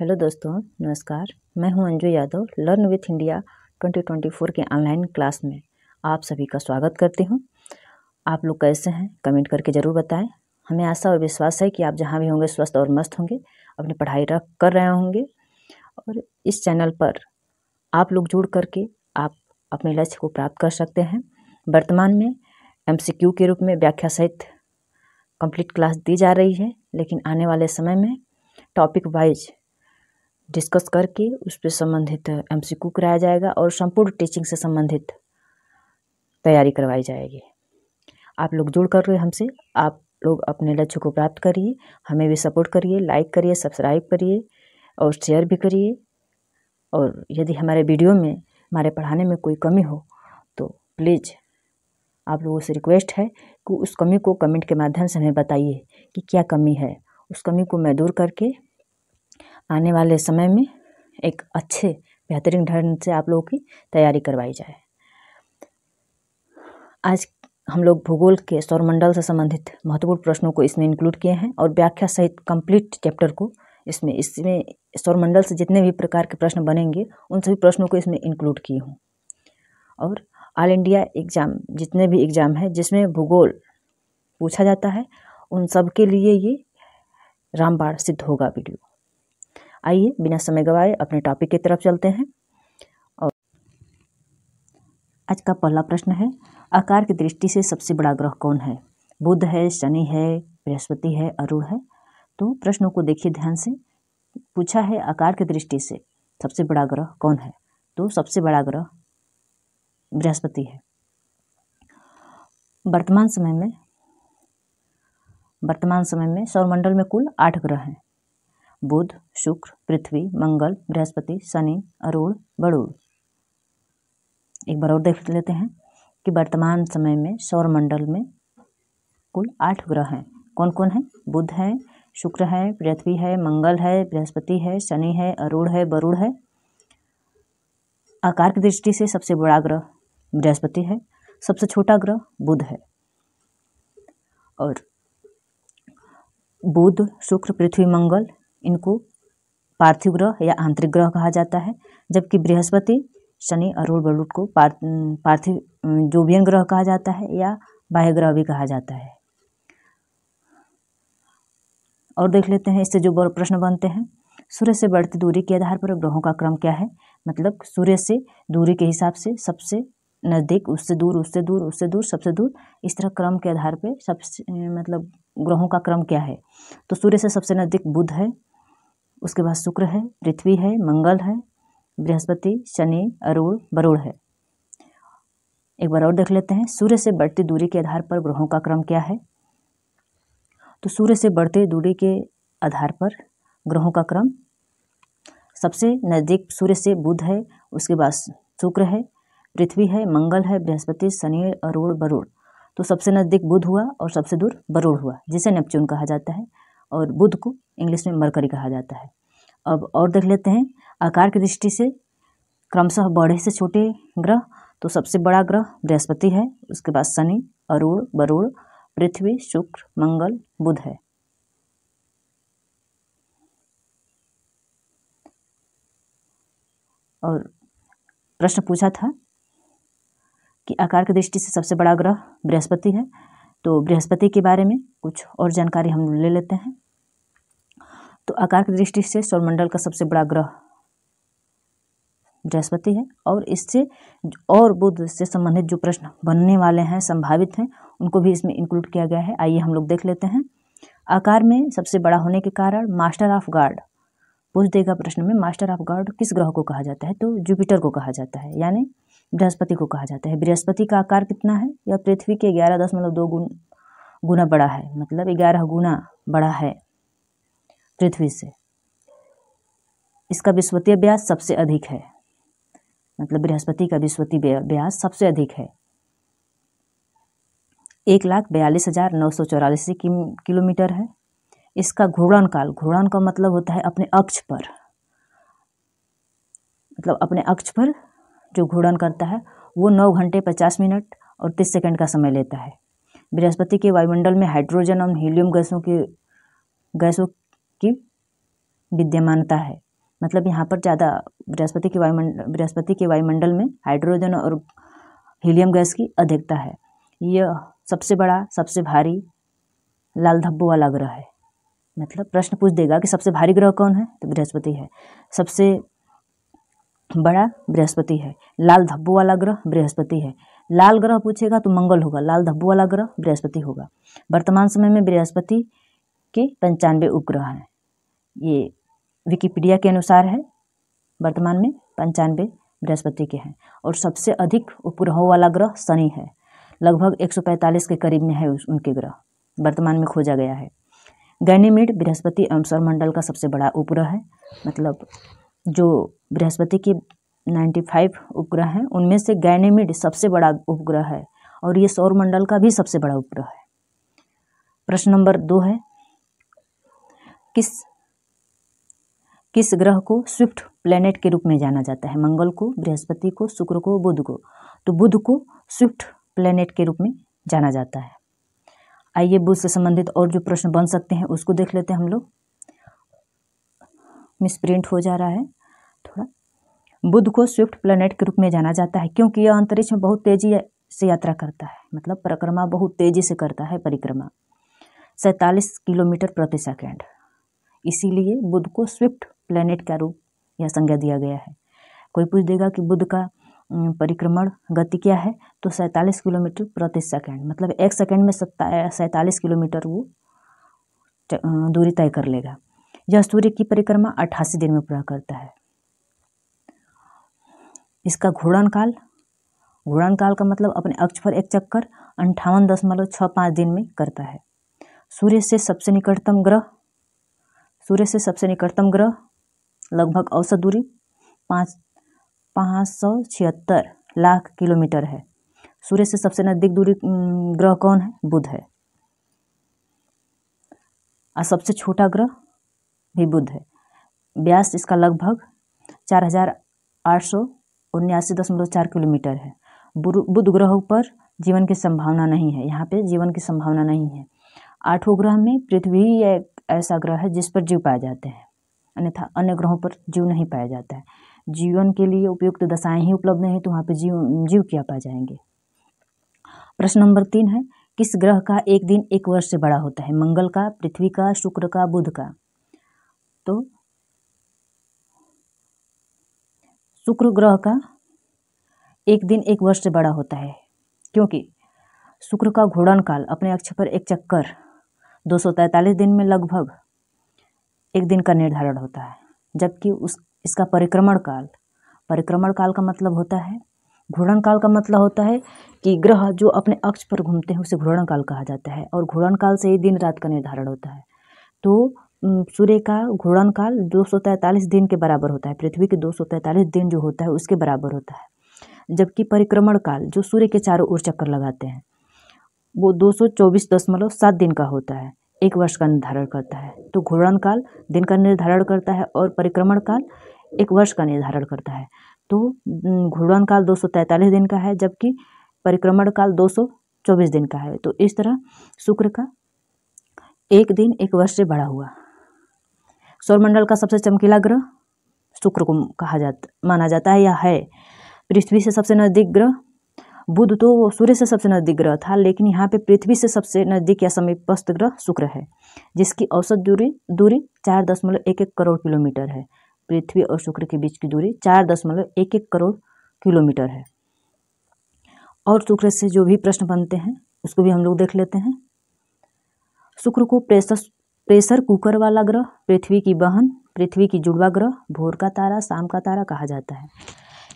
hello दोस्तों नमस्कार मैं हूं Anju Yadav learn with India 2024 के ऑनलाइन क्लास में आप सभी का स्वागत करती हूं आप लोग कैसे हैं कमेंट करके ज़रूर बताएं हमें आशा और विश्वास है कि आप जहां भी होंगे स्वस्थ और मस्त होंगे अपनी पढ़ाई रख कर रहे होंगे और इस चैनल पर आप लोग जुड़ करके आप अपने लक्ष्य को प्राप्त कर सकते हैं वर्तमान में एम के रूप में व्याख्या सहित कंप्लीट क्लास दी जा रही है लेकिन आने वाले समय में टॉपिक वाइज डिस्कस करके उस पर संबंधित एम सी क्यू कराया जाएगा और संपूर्ण टीचिंग से संबंधित तैयारी करवाई जाएगी आप लोग जुड़ कर रहे हमसे आप लोग अपने लक्ष्य को प्राप्त करिए हमें भी सपोर्ट करिए लाइक करिए सब्सक्राइब करिए और शेयर भी करिए और यदि हमारे वीडियो में हमारे पढ़ाने में कोई कमी हो तो प्लीज़ आप लोगों से रिक्वेस्ट है कि उस कमी को कमेंट के माध्यम से हमें बताइए कि क्या कमी है उस कमी को मैं दूर करके आने वाले समय में एक अच्छे बेहतरीन ढंग से आप लोगों की तैयारी करवाई जाए आज हम लोग भूगोल के सौरमंडल से संबंधित महत्वपूर्ण प्रश्नों को इसमें इंक्लूड किए हैं और व्याख्या सहित कंप्लीट चैप्टर को इसमें इसमें सौरमंडल से जितने भी प्रकार के प्रश्न बनेंगे उन सभी प्रश्नों को इसमें इंक्लूड किए हूँ और ऑल इंडिया एग्ज़ाम जितने भी एग्ज़ाम है जिसमें भूगोल पूछा जाता है उन सब के लिए ये रामबाण सिद्ध होगा वीडियो आइए बिना समय गवाए अपने टॉपिक की तरफ चलते हैं और आज का पहला प्रश्न है आकार की दृष्टि से सबसे बड़ा ग्रह कौन है बुध है शनि है बृहस्पति है अरुण है तो प्रश्नों को देखिए ध्यान से पूछा है आकार की दृष्टि से सबसे बड़ा ग्रह कौन है तो सबसे बड़ा ग्रह बृहस्पति है वर्तमान समय में वर्तमान समय में सौरमंडल में कुल आठ ग्रह हैं बुध शुक्र पृथ्वी मंगल बृहस्पति शनि अरुण बड़ूर एक बार और देख लेते हैं कि वर्तमान समय में सौरमंडल में कुल आठ ग्रह हैं कौन कौन है बुध है शुक्र है पृथ्वी है मंगल है बृहस्पति है शनि है अरुण है वरुण है आकार की दृष्टि से सबसे बड़ा ग्रह बृहस्पति है सबसे छोटा ग्रह बुध है और बुध शुक्र पृथ्वी मंगल इनको पार्थिव ग्रह या आंतरिक ग्रह कहा जाता है जबकि बृहस्पति शनि अरुण बलूट को पार्थिव जोबियन ग्रह कहा जाता है या बाह्य ग्रह भी कहा जाता है और देख लेते हैं इससे जो प्रश्न बनते हैं सूर्य से बढ़ती दूरी के आधार पर ग्रहों का क्रम क्या है मतलब सूर्य से दूरी के हिसाब से सबसे नज़दीक उससे दूर उससे दूर उससे दूर सबसे दूर इस तरह क्रम के आधार पर सबसे मतलब ग्रहों का क्रम क्या है तो सूर्य से सबसे नज़दीक बुध है उसके बाद शुक्र है पृथ्वी है मंगल है बृहस्पति शनि अरुण वरुण है एक बार और देख लेते हैं सूर्य से बढ़ती दूरी के आधार पर ग्रहों का क्रम क्या है तो सूर्य से बढ़ती दूरी के आधार पर ग्रहों का क्रम सबसे नज़दीक सूर्य से बुध है उसके बाद शुक्र है पृथ्वी है मंगल है बृहस्पति शनि अरुण वरुण तो सबसे नज़दीक बुध हुआ और सबसे दूर वरुण हुआ जिसे नेपच्यून कहा जाता है और बुध को इंग्लिश में मरकरी कहा जाता है अब और देख लेते हैं आकार की दृष्टि से क्रमशः बड़े से छोटे ग्रह तो सबसे बड़ा ग्रह बृहस्पति है उसके बाद शनि अरुण वरुण पृथ्वी शुक्र मंगल बुध है और प्रश्न पूछा था कि आकार की दृष्टि से सबसे बड़ा ग्रह बृहस्पति है तो बृहस्पति के बारे में कुछ और जानकारी हम ले लेते हैं तो आकार की दृष्टि से सौरमंडल का सबसे बड़ा ग्रह बृहस्पति है और इससे और बुद्ध से संबंधित जो प्रश्न बनने वाले हैं संभावित हैं उनको भी इसमें इंक्लूड किया गया है आइए हम लोग देख लेते हैं आकार में सबसे बड़ा होने के कारण मास्टर ऑफ गार्ड पूछ देगा प्रश्न में मास्टर ऑफ गार्ड किस ग्रह को कहा जाता है तो जुपिटर को कहा जाता है यानी बृहस्पति को कहा जाता है बृहस्पति का आकार कितना है यह पृथ्वी के ग्यारह दशमलव दो गुण गुना बड़ा है मतलब ग्यारह गुना बड़ा है पृथ्वी से इसका विस्वती व्यास सबसे अधिक है मतलब बृहस्पति का विश्वतीय व्यास सबसे अधिक है एक लाख बयालीस हज़ार नौ सौ चौरालीस किलोमीटर है इसका घूर्णन काल घूर्णन का मतलब होता है अपने अक्ष पर मतलब अपने अक्ष पर जो घूर्णन करता है वो नौ घंटे पचास मिनट और तीस सेकंड का समय लेता है बृहस्पति के वायुमंडल में हाइड्रोजन और हीलियम गैसों की गैसों की विद्यमानता है मतलब यहाँ पर ज़्यादा बृहस्पति के वायुमंडल बृहस्पति के वायुमंडल में हाइड्रोजन और हीलियम गैस की अधिकता है यह सबसे बड़ा सबसे भारी लाल धब्बों वाला ग्रह है मतलब प्रश्न पूछ देगा कि सबसे भारी ग्रह कौन है तो बृहस्पति है सबसे बड़ा बृहस्पति है लाल धब्बू वाला ग्रह बृहस्पति है लाल ग्रह पूछेगा तो मंगल होगा लाल धब्बू वाला ग्रह बृहस्पति होगा वर्तमान समय में बृहस्पति के पंचानवे उपग्रह हैं ये विकिपीडिया के अनुसार है वर्तमान में पंचानवे बृहस्पति के हैं और सबसे अधिक उपग्रहों वाला ग्रह शनि है लगभग 145 के करीब में है उनके ग्रह वर्तमान में खोजा गया है गैनीमिड बृहस्पति एवं सौरमंडल का सबसे बड़ा उपग्रह है मतलब जो बृहस्पति के नाइन्टी फाइव उपग्रह हैं उनमें से गैनेमिड सबसे बड़ा उपग्रह है और ये सौरमंडल का भी सबसे बड़ा उपग्रह है प्रश्न नंबर दो है किस किस ग्रह को स्विफ्ट प्लेनेट के रूप में जाना जाता है मंगल को बृहस्पति को शुक्र को बुध को तो बुध को स्विफ्ट प्लेनेट के रूप में जाना जाता है आइए बुध से संबंधित और जो प्रश्न बन सकते हैं उसको देख लेते हैं हम लोग मिसप्रिंट हो जा रहा है थोड़ा बुध को स्विफ्ट प्लेनेट के रूप में जाना जाता है क्योंकि यह अंतरिक्ष में बहुत तेजी से यात्रा करता है मतलब परिक्रमा बहुत तेजी से करता है परिक्रमा सैंतालीस किलोमीटर प्रति सेकेंड इसीलिए बुध को स्विफ्ट प्लेनेट का रूप यह संज्ञा दिया गया है कोई पूछ देगा कि बुध का परिक्रमण गति क्या है तो सैंतालीस किलोमीटर प्रति सेकेंड मतलब एक सेकेंड में सैंतालीस किलोमीटर वो दूरी तय कर लेगा यह सूर्य की परिक्रमा अट्ठासी दिन में पूरा करता है इसका काल घूर्णन काल का मतलब अपने अक्ष पर एक चक्कर अंठावन दशमलव छः पाँच दिन में करता है सूर्य से सबसे निकटतम ग्रह सूर्य से सबसे निकटतम ग्रह लगभग औसत दूरी पाँच पाँच सौ छिहत्तर लाख किलोमीटर है सूर्य से सबसे नज़दीक दूरी ग्रह कौन है बुध है और सबसे छोटा ग्रह भी बुध है व्यास इसका लगभग चार हजार आठ सौ उन्यासी दशमलव चार किलोमीटर है बुध ग्रह पर जीवन की संभावना नहीं है यहाँ पे जीवन की संभावना नहीं है आठों ग्रह में पृथ्वी एक ऐसा ग्रह है जिस पर जीव पाए जाते हैं अन्यथा अन्य ग्रहों पर जीव नहीं पाया जाता है जीवन के लिए उपयुक्त दशाएं ही उपलब्ध नहीं तो वहाँ पर जीव जीव क्या पाए जाएंगे प्रश्न नंबर तीन है किस ग्रह का एक दिन एक वर्ष से बड़ा होता है मंगल का पृथ्वी का शुक्र का बुध का तो शुक्र ग्रह का एक दिन एक वर्ष से बड़ा होता है क्योंकि शुक्र का घूर्णन काल अपने अक्ष पर एक चक्कर दो दिन में लगभग एक दिन का निर्धारण होता है जबकि उस इसका परिक्रमण काल परिक्रमण काल का मतलब होता है घूर्णन काल का मतलब होता है कि ग्रह जो अपने अक्ष पर घूमते हैं उसे घूर्णन काल कहा जाता है और घूर्णन काल से ही दिन रात का निर्धारण होता है तो सूर्य का घूर्णन काल दो सौ तैंतालीस दिन के बराबर होता है पृथ्वी के दो सौ तैंतालीस दिन जो होता है उसके बराबर होता है जबकि परिक्रमण काल जो सूर्य के चारों ओर चक्कर लगाते हैं वो दो सौ चौबीस दशमलव सात दिन का होता है एक वर्ष का निर्धारण करता है तो घूर्णन काल दिन का निर्धारण करता है और परिक्रमण काल एक वर्ष का निर्धारण करता है तो घूर्णन काल दो सौ तैंतालीस दिन का है जबकि परिक्रमण काल दो सौ चौबीस दिन का है तो इस तरह शुक्र का एक दिन एक वर्ष से बड़ा हुआ सौरमंडल का सबसे चमकीला ग्रह शुक्र को कहा जाता माना जाता है या है पृथ्वी से सबसे नज़दीक ग्रह बुध तो सूर्य से सबसे नज़दीक ग्रह था लेकिन यहाँ पे पृथ्वी से सबसे नज़दीक या समीपस्थ ग्रह शुक्र है जिसकी औसत दूरी दूरी चार दशमलव एक एक करोड़ किलोमीटर है पृथ्वी और शुक्र के बीच की दूरी चार दशमलव एक एक करोड़ किलोमीटर है और शुक्र से जो भी प्रश्न बनते हैं उसको भी हम लोग देख लेते हैं शुक्र को प्रेशर प्रेशर कुकर वाला ग्रह पृथ्वी की बहन पृथ्वी की जुड़वा ग्रह भोर का तारा शाम का तारा कहा जाता है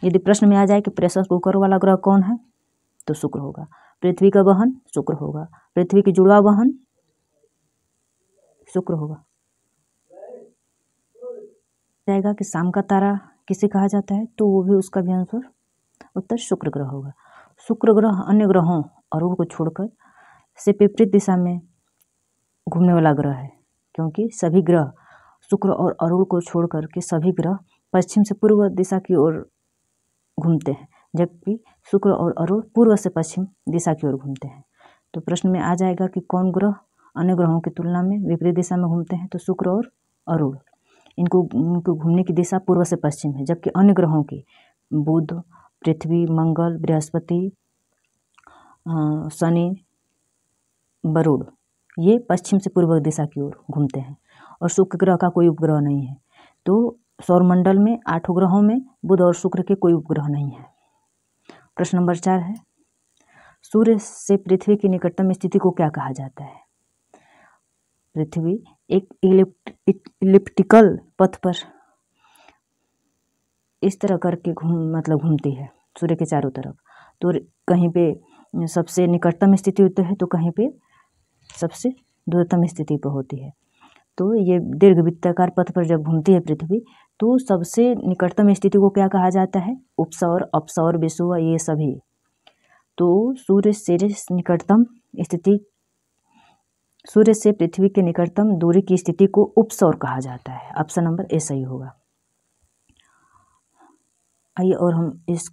यदि प्रश्न में आ जाए कि प्रेशर कुकर वाला ग्रह कौन है तो शुक्र होगा पृथ्वी का बहन शुक्र होगा पृथ्वी की जुड़वा बहन शुक्र होगा जाएगा कि शाम का तारा किसे कहा जाता है तो वो भी उसका भी आंसर उत्तर शुक्र ग्रह होगा शुक्र ग्रह अन्य ग्रहों और को छोड़कर से विपरीत दिशा में घूमने वाला ग्रह है क्योंकि सभी ग्रह शुक्र और अरुण को छोड़कर के सभी ग्रह पश्चिम से पूर्व दिशा की ओर घूमते हैं जबकि शुक्र और अरुण पूर्व से पश्चिम दिशा की ओर घूमते हैं तो प्रश्न में आ जाएगा कि कौन ग्रह अन्य ग्रहों की तुलना में विपरीत दिशा में घूमते हैं तो शुक्र और अरुण इनको इनको घूमने की दिशा पूर्व से पश्चिम है जबकि अन्य ग्रहों की बुध पृथ्वी मंगल बृहस्पति शनि वरुण ये पश्चिम से पूर्व दिशा की ओर घूमते हैं और शुक्र ग्रह का कोई उपग्रह नहीं है तो सौरमंडल में आठों ग्रहों में बुध और शुक्र के कोई उपग्रह नहीं है प्रश्न नंबर चार है सूर्य से पृथ्वी की निकटतम स्थिति को क्या कहा जाता है पृथ्वी एक इलिप्टिकल पथ पर इस तरह करके घूम मतलब घूमती है सूर्य के चारों तरफ तो कहीं पे सबसे निकटतम स्थिति होती है तो कहीं पे सबसे द्रुतम स्थिति पर होती है तो ये दीर्घ वित्ताकार पथ पर जब घूमती है पृथ्वी तो सबसे निकटतम स्थिति को क्या कहा जाता है उपसौर अपसौर विश्व ये सभी तो सूर्य से निकटतम स्थिति सूर्य से पृथ्वी के निकटतम दूरी की स्थिति को उपसौर कहा जाता है ऑप्शन नंबर ए सही होगा आइए और हम इस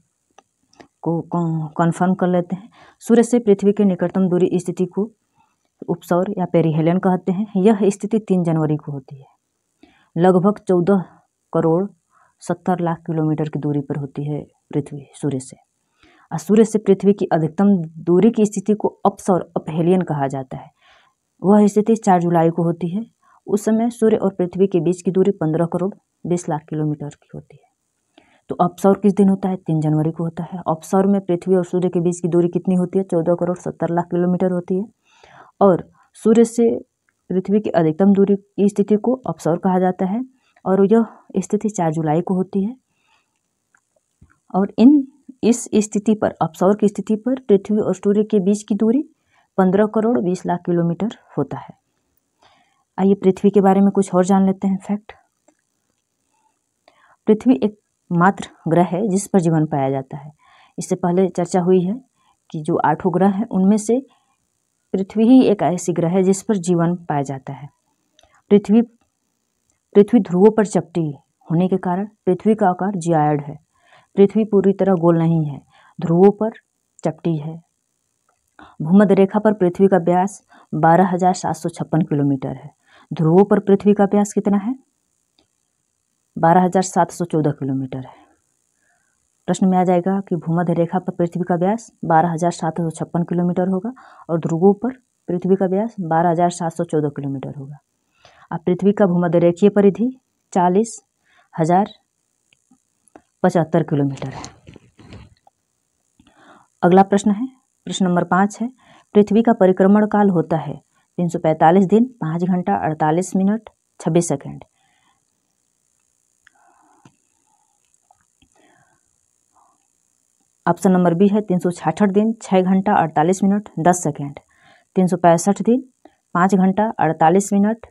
को कन्फर्म कर लेते हैं सूर्य से पृथ्वी के निकटतम दूरी स्थिति को उपसौर या पेरीहेलन कहते हैं यह स्थिति तीन जनवरी को होती है लगभग चौदह करोड़ सत्तर लाख किलोमीटर की दूरी पर होती है पृथ्वी सूर्य से और सूर्य से पृथ्वी की अधिकतम दूरी की स्थिति को अप्स और अपहेलियन कहा जाता है वह स्थिति चार जुलाई को होती है उस समय सूर्य और पृथ्वी के बीच की दूरी पंद्रह करोड़ बीस लाख किलोमीटर की होती है तो अपसौर किस दिन होता है तीन जनवरी को होता है अपसौर में पृथ्वी और सूर्य के बीच की दूरी कितनी होती है चौदह करोड़ सत्तर लाख किलोमीटर होती है और सूर्य से पृथ्वी की अधिकतम दूरी की स्थिति को अपसौर कहा जाता है और यह स्थिति चार जुलाई को होती है और इन इस स्थिति पर अपसौर की स्थिति पर पृथ्वी और सूर्य के बीच की दूरी पंद्रह करोड़ बीस लाख किलोमीटर होता है आइए पृथ्वी के बारे में कुछ और जान लेते हैं फैक्ट पृथ्वी एक मात्र ग्रह है जिस पर जीवन पाया जाता है इससे पहले चर्चा हुई है कि जो आठों ग्रह हैं उनमें से पृथ्वी ही एक ऐसी ग्रह है जिस पर जीवन पाया जाता है पृथ्वी पृथ्वी ध्रुवों पर चपटी होने के कारण पृथ्वी का आकार जियायड है पृथ्वी पूरी तरह गोल नहीं है ध्रुवों पर चपटी है भूमध्य रेखा पर पृथ्वी का व्यास बारह हजार सात सौ छप्पन किलोमीटर है ध्रुवों पर पृथ्वी का व्यास कितना है बारह हजार सात सौ चौदह किलोमीटर है प्रश्न में आ जाएगा कि भूमध्य रेखा पर पृथ्वी का व्यास बारह हज़ार सात सौ छप्पन किलोमीटर होगा और ध्रुवों पर पृथ्वी का व्यास बारह हज़ार सात सौ चौदह किलोमीटर होगा अब पृथ्वी का भूमध्य रेखीय परिधि चालीस हज़ार पचहत्तर किलोमीटर है अगला प्रश्न है प्रश्न नंबर पाँच है पृथ्वी का परिक्रमण काल होता है तीन सौ पैंतालीस दिन पाँच घंटा अड़तालीस मिनट छब्बीस सेकेंड ऑप्शन नंबर बी है तीन सौ दिन छः घंटा अड़तालीस मिनट दस सेकेंड तीन सौ पैंसठ दिन पाँच घंटा अड़तालीस मिनट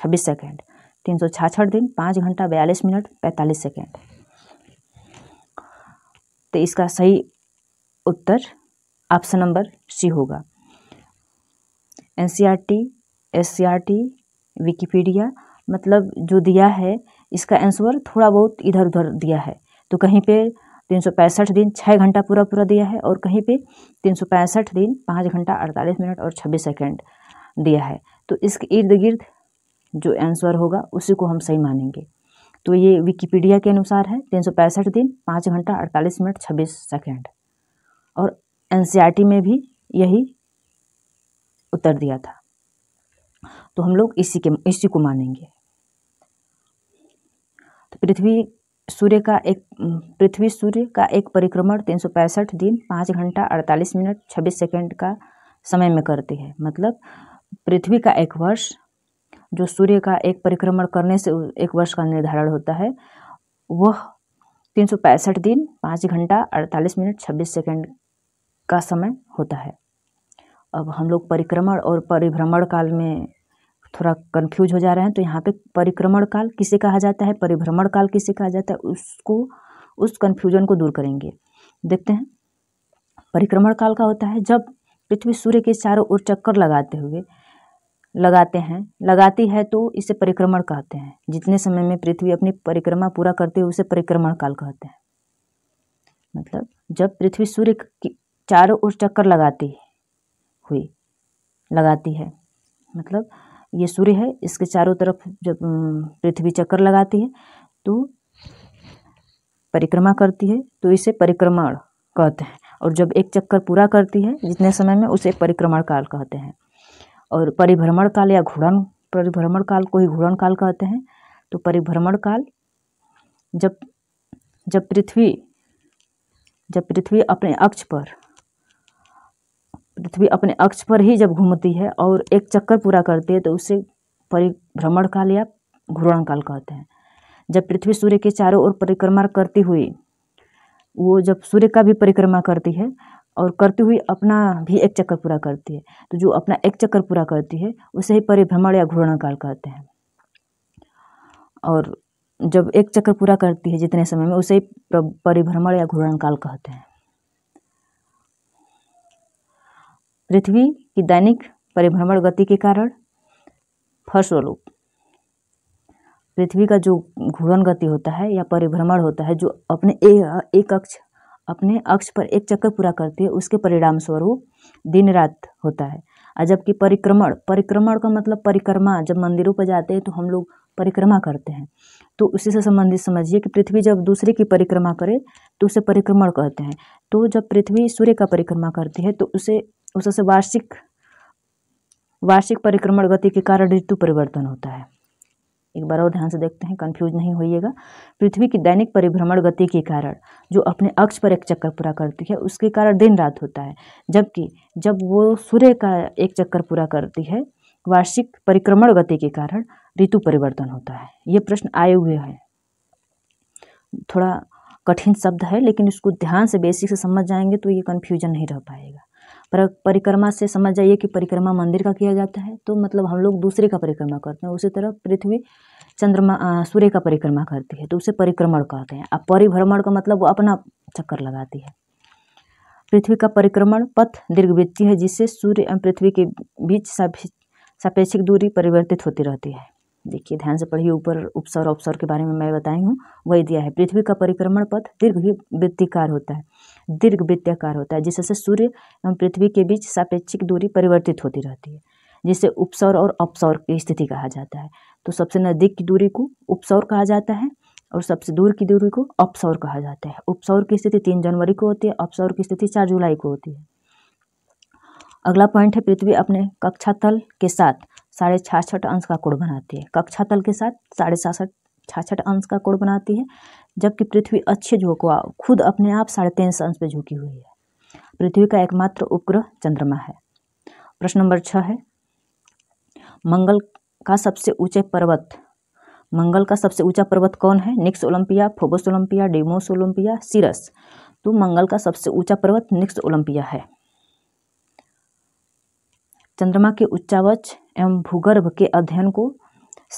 छब्बीस सेकेंड तीन सौ छाछठ दिन पाँच घंटा बयालीस मिनट पैंतालीस सेकेंड तो इसका सही उत्तर ऑप्शन नंबर सी होगा N C R T S C R T Wikipedia मतलब जो दिया है इसका आंसर थोड़ा बहुत इधर उधर दिया है तो कहीं पे तीन सौ पैंसठ दिन छः घंटा पूरा पूरा दिया है और कहीं पे तीन सौ पैंसठ दिन पाँच घंटा अड़तालीस मिनट और छब्बीस सेकेंड दिया है तो इसके इर्द गिर्द जो आंसर होगा उसी को हम सही मानेंगे तो ये विकिपीडिया के अनुसार है तीन सौ पैंसठ दिन पाँच घंटा अड़तालीस मिनट छब्बीस सेकेंड और एन में भी यही उत्तर दिया था तो हम लोग इसी के इसी को मानेंगे तो पृथ्वी सूर्य का एक पृथ्वी सूर्य का एक परिक्रमण तीन सौ पैंसठ दिन पाँच घंटा अड़तालीस मिनट छब्बीस सेकेंड का समय में करती है मतलब पृथ्वी का एक वर्ष जो सूर्य का एक परिक्रमण करने से एक वर्ष का निर्धारण होता है वह तीन सौ पैंसठ दिन पाँच घंटा अड़तालीस मिनट छब्बीस सेकेंड का समय होता है अब हम लोग परिक्रमण और परिभ्रमण काल में थोड़ा कन्फ्यूज हो जा रहे हैं तो यहाँ पे परिक्रमण काल किसे कहा जाता है परिभ्रमण काल किसे कहा जाता है उसको उस कन्फ्यूजन को दूर करेंगे देखते हैं परिक्रमण काल का होता है जब पृथ्वी सूर्य के चारों ओर चक्कर लगाते हुए लगाते हैं लगाती है तो इसे परिक्रमण कहते हैं जितने समय में पृथ्वी अपनी परिक्रमा पूरा करते हुए उसे परिक्रमण काल कहते हैं मतलब जब पृथ्वी सूर्य की चारों ओर चक्कर लगाती हुई लगाती है मतलब ये सूर्य है इसके चारों तरफ जब पृथ्वी चक्कर लगाती है तो परिक्रमा करती है तो इसे परिक्रमण कहते हैं और जब एक चक्कर पूरा करती है जितने समय में उसे परिक्रमण काल कहते हैं और परिभ्रमण काल या घूर्णन परिभ्रमण काल को ही घूर्णन काल कहते हैं तो परिभ्रमण काल जब जब पृथ्वी जब पृथ्वी अपने अक्ष पर पृथ्वी अपने अक्ष पर ही जब घूमती है और एक चक्कर पूरा करती है तो उसे परिभ्रमण काल या घूर्ण काल कहते हैं जब पृथ्वी सूर्य के चारों ओर परिक्रमा करती हुई वो जब सूर्य का भी परिक्रमा करती है और करती हुई अपना भी एक चक्कर पूरा करती है तो जो अपना एक चक्कर पूरा करती है उसे ही परिभ्रमण या घूर्ण काल कहते हैं और जब एक चक्कर पूरा करती है जितने समय में उसे ही परिभ्रमण या घूर्ण काल कहते हैं पृथ्वी की दैनिक परिभ्रमण गति के कारण फलस्वरूप पृथ्वी का जो घूर्ण गति होता है या परिभ्रमण होता है जो अपने ए, एक अक्ष अपने अक्ष पर एक चक्कर पूरा करती है उसके परिणाम स्वरूप दिन रात होता है और जबकि परिक्रमण परिक्रमण का मतलब परिक्रमा जब मंदिरों पर जाते हैं तो हम लोग परिक्रमा करते हैं तो उसी से संबंधित समझिए कि पृथ्वी जब दूसरे की परिक्रमा करे तो उसे परिक्रमण कहते हैं तो जब पृथ्वी सूर्य का परिक्रमा करती है तो उसे उससे वार्षिक वार्षिक परिक्रमण गति के कारण ऋतु परिवर्तन होता है एक बार और ध्यान से देखते हैं कंफ्यूज नहीं होइएगा पृथ्वी की दैनिक परिभ्रमण गति के कारण जो अपने अक्ष पर एक चक्कर पूरा करती है उसके कारण दिन रात होता है जबकि जब वो सूर्य का एक चक्कर पूरा करती है वार्षिक परिक्रमण गति के कारण ऋतु परिवर्तन होता है ये प्रश्न आए हुए हैं थोड़ा कठिन शब्द है लेकिन इसको ध्यान से बेसिक से समझ जाएंगे तो ये कन्फ्यूजन नहीं रह पाएगा परिक्रमा से समझ जाइए कि परिक्रमा मंदिर का किया जाता है तो मतलब हम लोग दूसरे का परिक्रमा करते हैं उसी तरह पृथ्वी चंद्रमा सूर्य का परिक्रमा करती है तो उसे परिक्रमण कहते हैं अब परिभ्रमण का मतलब वो अपना चक्कर लगाती है पृथ्वी का परिक्रमण पथ दीर्घवृत्ति है जिससे सूर्य एवं पृथ्वी के बीच सापेक्षिक दूरी परिवर्तित होती रहती है देखिए ध्यान से पढ़िए ऊपर उपसर अवसर के बारे में मैं बताई हूँ वही दिया है पृथ्वी का परिक्रमण पथ दीर्घ वृत्तिकार होता है दीर्घ होता है जिससे सूर्य एवं पृथ्वी के बीच सापेक्षिक दूरी परिवर्तित होती रहती है जिसे उपसौर और अपसौर की स्थिति कहा जाता है तो सबसे नज़दीक की दूरी को उपसौर कहा जाता है और सबसे दूर की दूरी को अपसौर कहा जाता है उपसौर की स्थिति तीन जनवरी को होती है अपसौर की स्थिति चार जुलाई को होती है अगला पॉइंट है पृथ्वी अपने कक्षा तल के साथ साढ़े छियासठ अंश का कोण बनाती है कक्षा तल के साथ साढ़े छियासठ छाछठ अंश का कोण बनाती है जबकि पृथ्वी अच्छे झोंकवा खुद अपने आप साढ़े तेईस अंश पर झुकी हुई है पृथ्वी का एकमात्र उपग्रह चंद्रमा है प्रश्न नंबर छः है मंगल का सबसे ऊंचे पर्वत मंगल का सबसे ऊंचा पर्वत कौन है Nix Olympia Phobos Olympia Deimos Olympia Ceres तो मंगल का सबसे ऊंचा पर्वत निक्स ओलंपिया है चंद्रमा के उच्चावच एवं भूगर्भ के अध्ययन को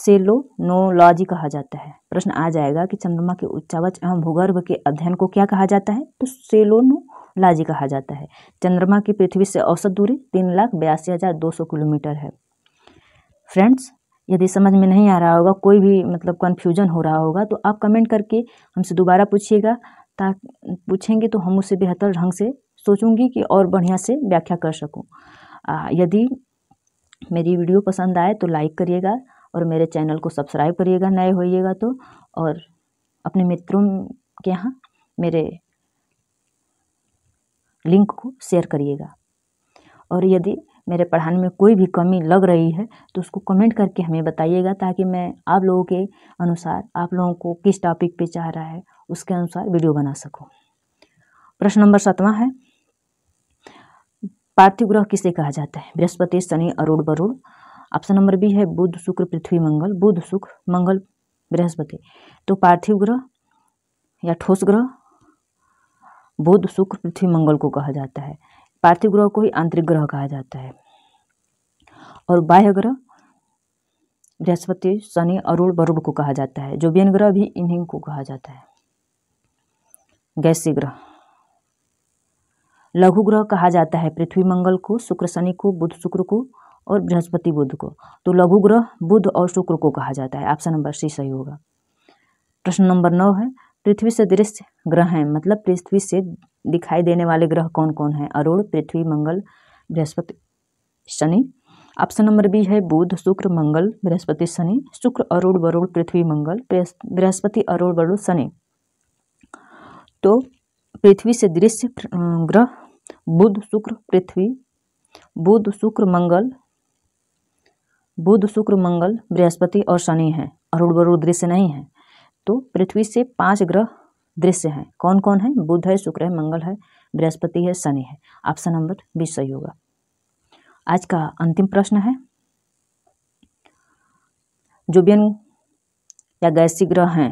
सेलो नोलॉजी कहा जाता है प्रश्न आ जाएगा कि चंद्रमा के उच्चावच एवं भूगर्भ के अध्ययन को क्या कहा जाता है तो लॉजी कहा जाता है चंद्रमा की पृथ्वी से औसत दूरी तीन लाख बयासी हज़ार दो सौ किलोमीटर है फ्रेंड्स यदि समझ में नहीं आ रहा होगा कोई भी मतलब कन्फ्यूजन हो रहा होगा तो आप कमेंट करके हमसे दोबारा पूछिएगा ता पूछेंगे तो हम उसे बेहतर ढंग से सोचूंगी कि और बढ़िया से व्याख्या कर सकूँ यदि मेरी वीडियो पसंद आए तो लाइक करिएगा और मेरे चैनल को सब्सक्राइब करिएगा नए होइएगा तो और अपने मित्रों के यहाँ मेरे लिंक को शेयर करिएगा और यदि मेरे पढ़ाने में कोई भी कमी लग रही है तो उसको कमेंट करके हमें बताइएगा ताकि मैं आप लोगों के अनुसार आप लोगों को किस टॉपिक पे चाह रहा है उसके अनुसार वीडियो बना सकूं प्रश्न नंबर सातवां है पार्थिव ग्रह किसे कहा जाता है Brihaspati Shani Arun Varun option number B है बुध शुक्र पृथ्वी मंगल बुध शुक्र मंगल बृहस्पति तो पार्थिव ग्रह या ठोस ग्रह बुध शुक्र पृथ्वी मंगल को कहा जाता है पार्थिव ग्रह को ही आंतरिक ग्रह कहा जाता है और बाह्य ग्रह बृहस्पति शनि अरुण वरुण को कहा जाता है जो व्यन ग्रह भी इन्हीं को कहा जाता है गैसी ग्रह लघु ग्रह कहा जाता है पृथ्वी मंगल को शुक्र शनि को बुध शुक्र को और बृहस्पति बुध को तो लघु ग्रह बुध और शुक्र को कहा जाता है ऑप्शन नंबर सी सही होगा प्रश्न नंबर नौ है पृथ्वी से दृश्य ग्रह हैं मतलब पृथ्वी से दिखाई देने वाले ग्रह कौन कौन हैं Arun Prithvi Mangal Brihaspati Shani option number B है बुध शुक्र मंगल बृहस्पति शनि शुक्र अरुण वरुण पृथ्वी मंगल बृहस्पति अरुण वरुण शनि तो पृथ्वी से दृश्य ग्रह बुध शुक्र पृथ्वी बुध शुक्र मंगल बुध शुक्र मंगल बृहस्पति और शनि हैं अरुण बरुण दृश्य नहीं है तो पृथ्वी से पांच ग्रह दृश्य हैं कौन कौन है बुध है शुक्र है मंगल है बृहस्पति है शनि है ऑप्शन नंबर बीस सही होगा आज का अंतिम प्रश्न है जुबियन या गैसी ग्रह हैं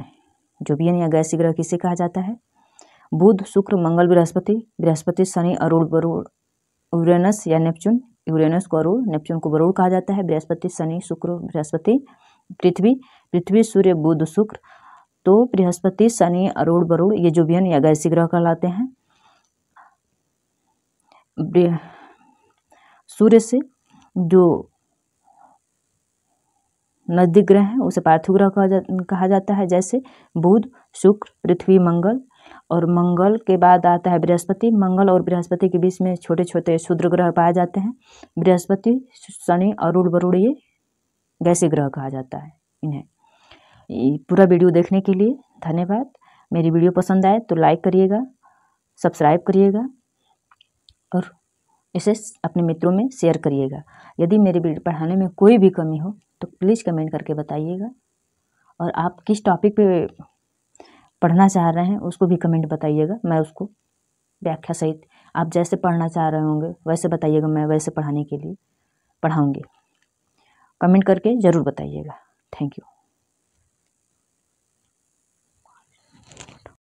जुबियन या गैसी ग्रह किसे कहा जाता है बुध शुक्र मंगल बृहस्पति बृहस्पति शनि अरुण बरुण यूरेनस या नेपच्यून यूरेनस को अरुण नेपच्यून को वरुण कहा जाता है बृहस्पति शनि शुक्र बृहस्पति पृथ्वी पृथ्वी सूर्य बुध शुक्र तो बृहस्पति शनि अरुण वरुण ये जो भी व्यन अगैसी ग्रह कहलाते हैं सूर्य से जो नजदीक ग्रह हैं उसे पार्थिव ग्रह कहा जाता है जैसे बुध शुक्र पृथ्वी मंगल और मंगल के बाद आता है बृहस्पति मंगल और बृहस्पति के बीच में छोटे छोटे शुद्र ग्रह पाए जाते हैं बृहस्पति शनि अरुण वरुण ये गैसे ग्रह कहा जाता है इन्हें पूरा वीडियो देखने के लिए धन्यवाद मेरी वीडियो पसंद आए तो लाइक करिएगा सब्सक्राइब करिएगा और इसे अपने मित्रों में शेयर करिएगा यदि मेरे पढ़ाने में कोई भी कमी हो तो प्लीज़ कमेंट करके बताइएगा और आप किस टॉपिक पे पढ़ना चाह रहे हैं उसको भी कमेंट बताइएगा मैं उसको व्याख्या सहित आप जैसे पढ़ना चाह रहे होंगे वैसे बताइएगा मैं वैसे पढ़ाने के लिए पढ़ाऊँगी कमेंट करके ज़रूर बताइएगा थैंक यू